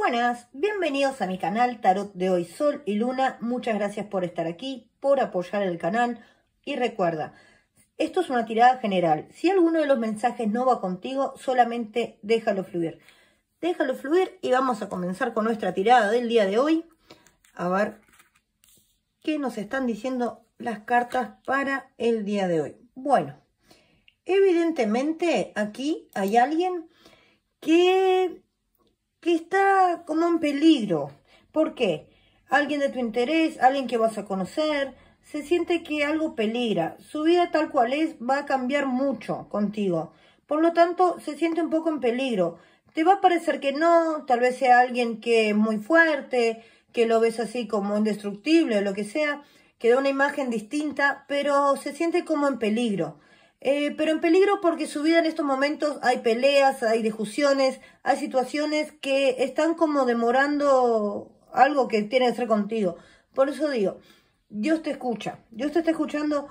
Buenas, bienvenidos a mi canal Tarot de hoy Sol y Luna. Muchas gracias por estar aquí, por apoyar el canal y recuerda, esto es una tirada general. Si alguno de los mensajes no va contigo, solamente déjalo fluir. Déjalo fluir y vamos a comenzar con nuestra tirada del día de hoy. A ver qué nos están diciendo las cartas para el día de hoy. Bueno, evidentemente aquí hay alguien que que está como en peligro. ¿Por qué? Alguien de tu interés, alguien que vas a conocer, se siente que algo peligra. Su vida tal cual es va a cambiar mucho contigo. Por lo tanto, se siente un poco en peligro. Te va a parecer que no, tal vez sea alguien que es muy fuerte, que lo ves así como indestructible o lo que sea, que da una imagen distinta, pero se siente como en peligro. Eh, pero en peligro porque su vida en estos momentos hay peleas, hay discusiones, hay situaciones que están como demorando algo que tiene que ser contigo. Por eso digo, Dios te escucha, Dios te está escuchando.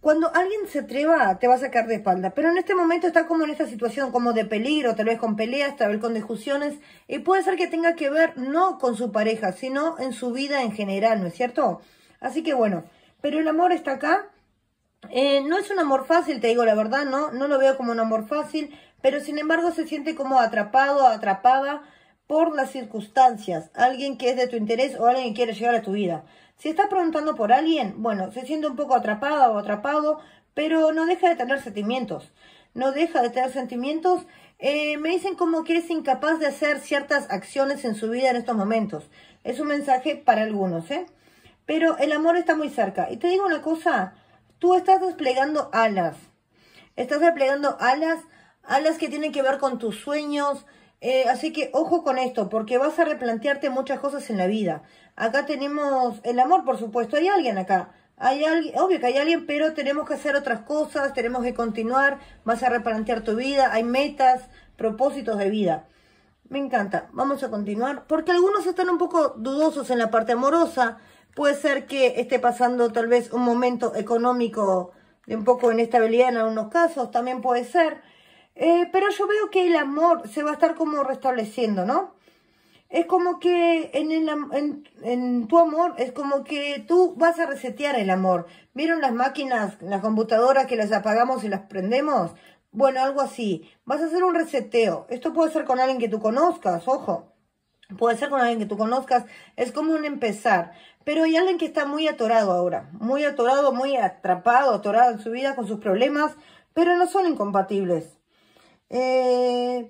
Cuando alguien se atreva, te va a sacar de espalda. Pero en este momento está como en esta situación, como de peligro, tal vez con peleas, tal vez con discusiones. Y puede ser que tenga que ver no con su pareja, sino en su vida en general, ¿no es cierto? Así que bueno, pero el amor está acá eh, no es un amor fácil, te digo la verdad, ¿no? No lo veo como un amor fácil, pero sin embargo se siente como atrapado, atrapada por las circunstancias. Alguien que es de tu interés o alguien que quiere llegar a tu vida. Si estás preguntando por alguien, bueno, se siente un poco atrapada o atrapado, pero no deja de tener sentimientos. No deja de tener sentimientos. Eh, me dicen como que es incapaz de hacer ciertas acciones en su vida en estos momentos. Es un mensaje para algunos, ¿eh? Pero el amor está muy cerca. Y te digo una cosa, Tú estás desplegando alas. Estás desplegando alas, alas que tienen que ver con tus sueños. Eh, así que ojo con esto, porque vas a replantearte muchas cosas en la vida. Acá tenemos el amor, por supuesto. Hay alguien acá. Hay alguien, obvio que hay alguien, pero tenemos que hacer otras cosas, tenemos que continuar, vas a replantear tu vida, hay metas, propósitos de vida. Me encanta, vamos a continuar, porque algunos están un poco dudosos en la parte amorosa, Puede ser que esté pasando tal vez un momento económico de un poco de inestabilidad en algunos casos, también puede ser. Eh, pero yo veo que el amor se va a estar como restableciendo, ¿no? Es como que en, el, en, en, tu amor, es como que tú vas a resetear el amor. ¿Vieron las máquinas, las computadoras que las apagamos y las prendemos? Bueno, algo así. Vas a hacer un reseteo. Esto puede ser con alguien que tú conozcas, ojo. Puede ser con alguien que tú conozcas, es como un empezar. Pero hay alguien que está muy atorado ahora, muy atorado, muy atrapado, atorado en su vida con sus problemas, pero no son incompatibles. Eh,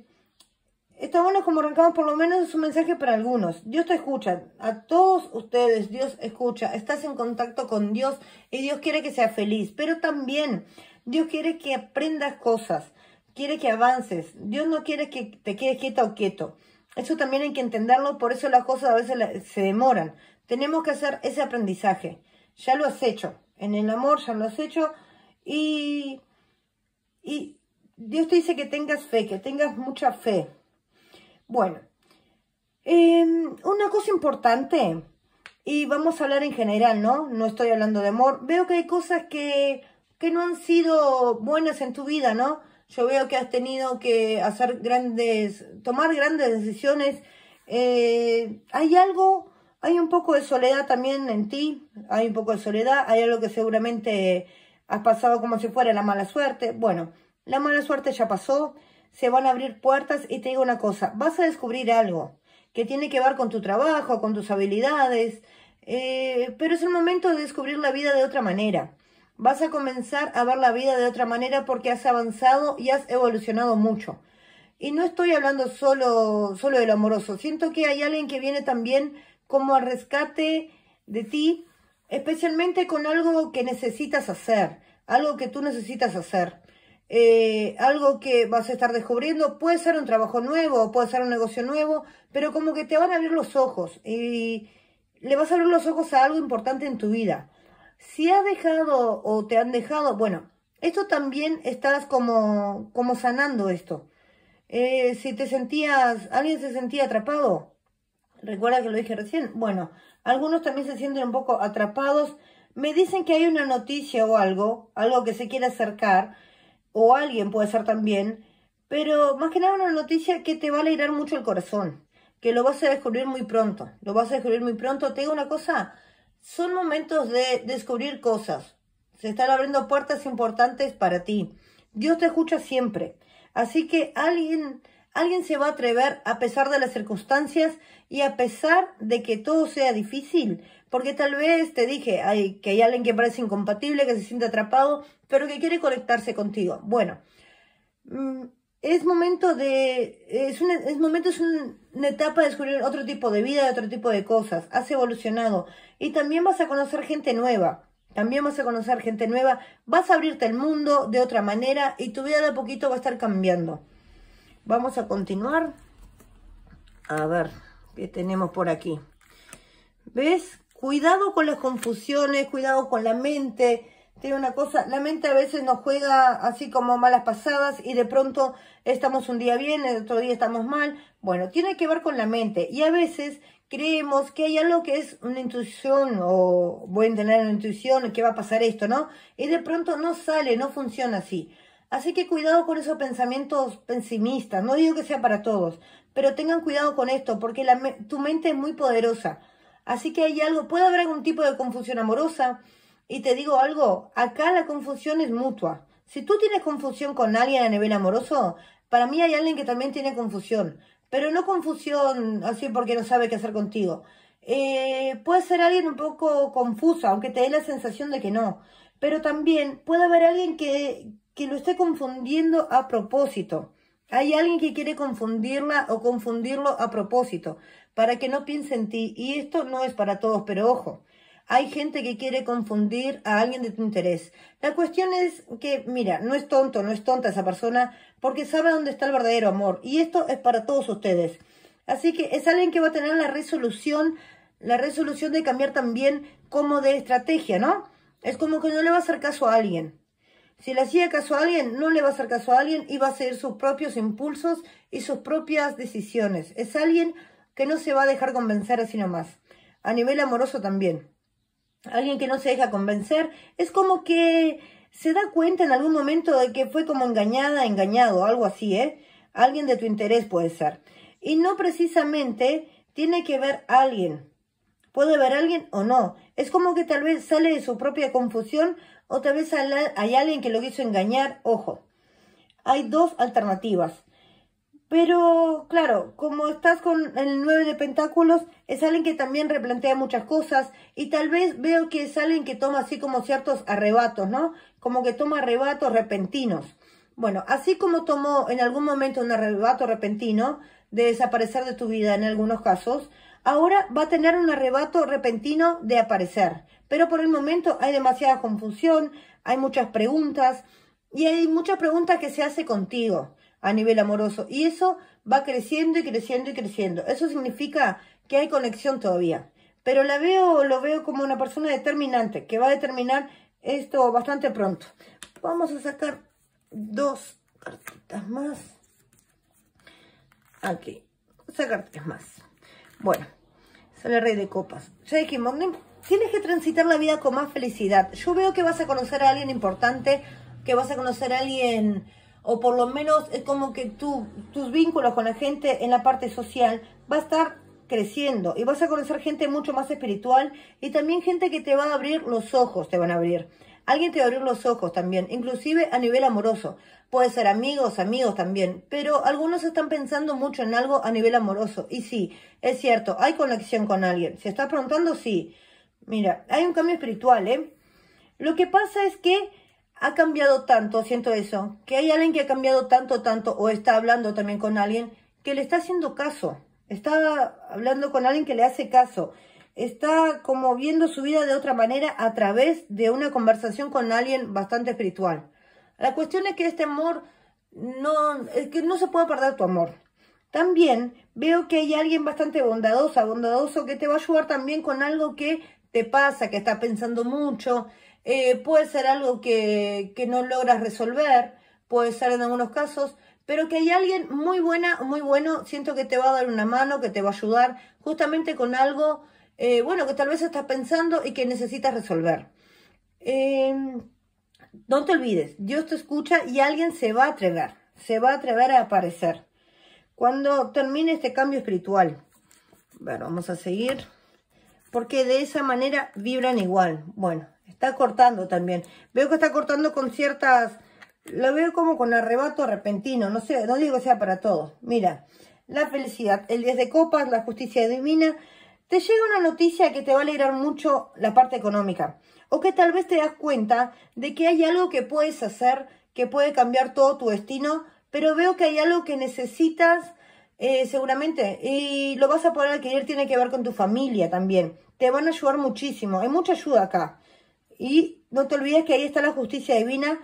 está bueno como arrancamos, por lo menos es un mensaje para algunos. Dios te escucha, a todos ustedes Dios escucha, estás en contacto con Dios y Dios quiere que seas feliz, pero también Dios quiere que aprendas cosas, quiere que avances, Dios no quiere que te quedes quieto o quieto. Eso también hay que entenderlo, por eso las cosas a veces se demoran. Tenemos que hacer ese aprendizaje. Ya lo has hecho. En el amor ya lo has hecho. Y, y Dios te dice que tengas fe, que tengas mucha fe. Bueno, em, una cosa importante, y vamos a hablar en general, ¿no? No estoy hablando de amor. Veo que hay cosas que, que no han sido buenas en tu vida, ¿no? yo veo que has tenido que hacer grandes, tomar grandes decisiones. Eh, ¿Hay algo, hay un poco de soledad también en ti? ¿Hay un poco de soledad? ¿Hay algo que seguramente has pasado como si fuera la mala suerte? Bueno, la mala suerte ya pasó, se van a abrir puertas y te digo una cosa, vas a descubrir algo que tiene que ver con tu trabajo, con tus habilidades, eh, pero es el momento de descubrir la vida de otra manera. Vas a comenzar a ver la vida de otra manera porque has avanzado y has evolucionado mucho. Y no estoy hablando solo, solo del amoroso. Siento que hay alguien que viene también como a rescate de ti, especialmente con algo que necesitas hacer, algo que tú necesitas hacer. Eh, algo que vas a estar descubriendo, puede ser un trabajo nuevo, puede ser un negocio nuevo, pero como que te van a abrir los ojos y le vas a abrir los ojos a algo importante en tu vida si ha dejado o te han dejado, bueno, esto también estás como, como sanando esto. Eh, si te sentías, alguien se sentía atrapado, recuerda que lo dije recién, bueno, algunos también se sienten un poco atrapados, me dicen que hay una noticia o algo, algo que se quiere acercar, o alguien puede ser también, pero más que nada una noticia que te va a alegrar mucho el corazón, que lo vas a descubrir muy pronto, lo vas a descubrir muy pronto, te digo una cosa, son momentos de descubrir cosas. Se están abriendo puertas importantes para ti. Dios te escucha siempre. Así que alguien, alguien se va a atrever a pesar de las circunstancias y a pesar de que todo sea difícil. Porque tal vez te dije hay que hay alguien que parece incompatible, que se siente atrapado, pero que quiere conectarse contigo. Bueno, mm, es momento de. Es, un, momento, es un, etapa de descubrir otro tipo de vida, otro tipo de cosas. Has evolucionado y también vas a conocer gente nueva. También vas a conocer gente nueva, vas a abrirte el mundo de otra manera y tu vida de a poquito va a estar cambiando. Vamos a continuar. A ver, ¿qué tenemos por aquí? ¿Ves? Cuidado con las confusiones, cuidado con la mente, tiene una cosa, la mente a veces nos juega así como malas pasadas y de pronto estamos un día bien, el otro día estamos mal. Bueno, tiene que ver con la mente y a veces creemos que hay algo que es una intuición o voy a tener una intuición que va a pasar esto, ¿no? Y de pronto no sale, no funciona así. Así que cuidado con esos pensamientos pesimistas, no digo que sea para todos, pero tengan cuidado con esto porque tu mente es muy poderosa. Así que hay algo, puede haber algún tipo de confusión amorosa, y te digo algo, acá la confusión es mutua. Si tú tienes confusión con alguien a nivel amoroso, para mí hay alguien que también tiene confusión, pero no confusión así porque no sabe qué hacer contigo. Eh, puede ser alguien un poco confuso, aunque te dé la sensación de que no, pero también puede haber alguien que lo esté confundiendo a propósito. Hay alguien que quiere confundirla o confundirlo a propósito, para que no piense en ti. Y esto no es para todos, pero ojo, hay gente que quiere confundir a alguien de tu interés. La cuestión es que, mira, no es tonto, no es tonta esa persona, porque sabe dónde está el verdadero amor. Y esto es para todos ustedes. Así que es alguien que va a tener la resolución, la resolución de cambiar también como de estrategia, ¿no? Es como que no le va a hacer caso a alguien. Si le hacía caso a alguien, no le va a hacer caso a alguien y va a seguir sus propios impulsos y sus propias decisiones. Es alguien que no se va a dejar convencer así nomás. A nivel amoroso también alguien que no se deja convencer, es como que se da cuenta en algún momento de que fue como engañada, engañado, algo así, ¿eh? Alguien de tu interés puede ser. Y no precisamente tiene que ver alguien. Puede ver alguien o no. Es como que tal vez sale de su propia confusión o tal vez hay alguien que lo quiso engañar. Ojo, hay dos alternativas. Pero claro, como estás con el nueve de pentáculos, es alguien que también replantea muchas cosas y tal vez veo que es alguien que toma así como ciertos arrebatos, ¿no? Como que toma arrebatos repentinos. Bueno, así como tomó en algún momento un arrebato repentino de desaparecer de tu vida en algunos casos, ahora va a tener un arrebato repentino de aparecer. Pero por el momento hay demasiada confusión, hay muchas preguntas y hay muchas preguntas que se hace contigo a nivel amoroso. Y eso va creciendo y creciendo y creciendo. Eso significa que hay conexión todavía. Pero la veo, lo veo como una persona determinante, que va a determinar esto bastante pronto. Vamos a sacar dos cartitas más. Aquí, sacar tres más. Bueno, sale rey de copas. Jake tienes que transitar la vida con más felicidad. Yo veo que vas a conocer a alguien importante, que vas a conocer a alguien o por lo menos es como que tú, tus vínculos con la gente en la parte social va a estar creciendo y vas a conocer gente mucho más espiritual y también gente que te va a abrir los ojos, te van a abrir. Alguien te va a abrir los ojos también, inclusive a nivel amoroso. Puede ser amigos, amigos también, pero algunos están pensando mucho en algo a nivel amoroso. Y sí, es cierto, hay conexión con alguien. Si estás preguntando, sí. Mira, hay un cambio espiritual, ¿eh? Lo que pasa es que ha cambiado tanto, siento eso, que hay alguien que ha cambiado tanto, tanto, o está hablando también con alguien que le está haciendo caso, está hablando con alguien que le hace caso, está como viendo su vida de otra manera a través de una conversación con alguien bastante espiritual. La cuestión es que este amor no, es que no se puede perder tu amor. También veo que hay alguien bastante bondadosa, bondadoso que te va a ayudar también con algo que te pasa, que está pensando mucho, eh, puede ser algo que, no logras resolver, puede ser en algunos casos, pero que hay alguien muy buena, muy bueno, siento que te va a dar una mano, que te va a ayudar justamente con algo, eh, bueno, que tal vez estás pensando y que necesitas resolver. Em, no te olvides, Dios te escucha y alguien se va a atrever, se va a atrever a aparecer. Cuando termine este cambio espiritual, bueno, vamos a seguir, porque de esa manera vibran igual. Bueno, Está cortando también. Veo que está cortando con ciertas... Lo veo como con arrebato repentino. No sé, no digo que sea para todos. Mira, la felicidad, el 10 de copas, la justicia divina. Te llega una noticia que te va a alegrar mucho la parte económica. O que tal vez te das cuenta de que hay algo que puedes hacer que puede cambiar todo tu destino. Pero veo que hay algo que necesitas eh, seguramente. Y lo vas a poder adquirir, tiene que ver con tu familia también. Te van a ayudar muchísimo. Hay mucha ayuda acá. Y no te olvides que ahí está la justicia divina.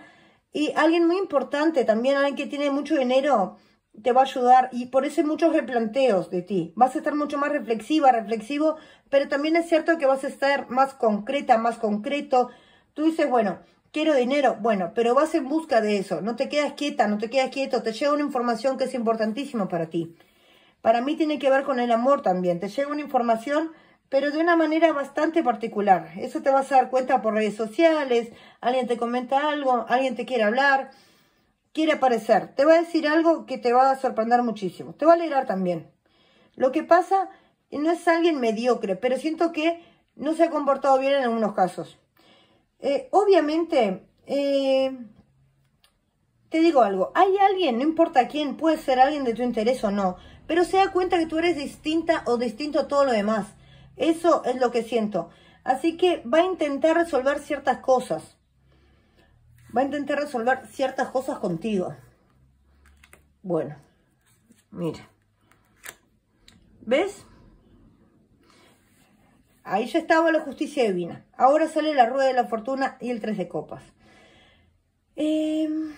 Y alguien muy importante también, alguien que tiene mucho dinero, te va a ayudar. Y por eso hay muchos replanteos de ti. Vas a estar mucho más reflexiva, reflexivo, pero también es cierto que vas a estar más concreta, más concreto. Tú dices, bueno, quiero dinero, bueno, pero vas en busca de eso. No te quedas quieta, no te quedas quieto. Te llega una información que es importantísima para ti. Para mí tiene que ver con el amor también. Te llega una información pero de una manera bastante particular. Eso te vas a dar cuenta por redes sociales, alguien te comenta algo, alguien te quiere hablar, quiere aparecer. Te va a decir algo que te va a sorprender muchísimo. Te va a alegrar también. Lo que pasa no es alguien mediocre, pero siento que no se ha comportado bien en algunos casos. Eh, obviamente, eh, te digo algo, hay alguien, no importa quién, puede ser alguien de tu interés o no, pero se da cuenta que tú eres distinta o distinto a todo lo demás. Eso es lo que siento. Así que va a intentar resolver ciertas cosas. Va a intentar resolver ciertas cosas contigo. Bueno, mira. ¿Ves? Ahí ya estaba la justicia divina. Ahora sale la rueda de la fortuna y el tres de copas. Em,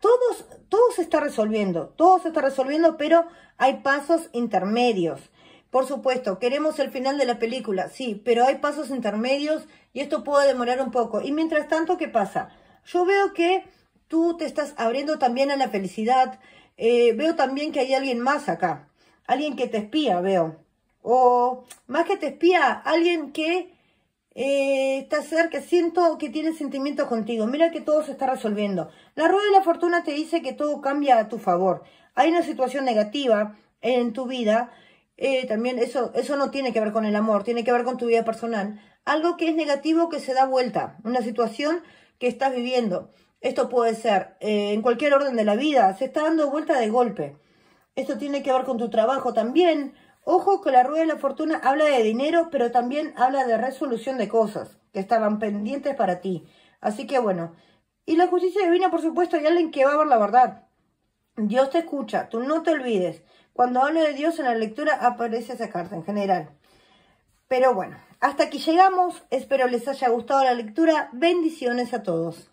todos, todo se está resolviendo, todo se está resolviendo, pero hay pasos intermedios. Por supuesto, queremos el final de la película, sí, pero hay pasos intermedios y esto puede demorar un poco. Y mientras tanto, ¿qué pasa? Yo veo que tú te estás abriendo también a la felicidad. Eh, veo también que hay alguien más acá, alguien que te espía, veo. O más que te espía, alguien que eh, está cerca, siento que tiene sentimientos contigo. Mira que todo se está resolviendo. La rueda de la fortuna te dice que todo cambia a tu favor. Hay una situación negativa en tu vida eh, también eso, eso no tiene que ver con el amor, tiene que ver con tu vida personal. Algo que es negativo que se da vuelta, una situación que estás viviendo. Esto puede ser eh, en cualquier orden de la vida, se está dando vuelta de golpe. Esto tiene que ver con tu trabajo también. Ojo que la rueda de la fortuna habla de dinero, pero también habla de resolución de cosas que estaban pendientes para ti. Así que bueno. Y la justicia divina, por supuesto, hay alguien que va a ver la verdad. Dios te escucha, tú no te olvides. Cuando hablo de Dios en la lectura aparece esa carta en general. Pero bueno, hasta aquí llegamos. Espero les haya gustado la lectura. Bendiciones a todos.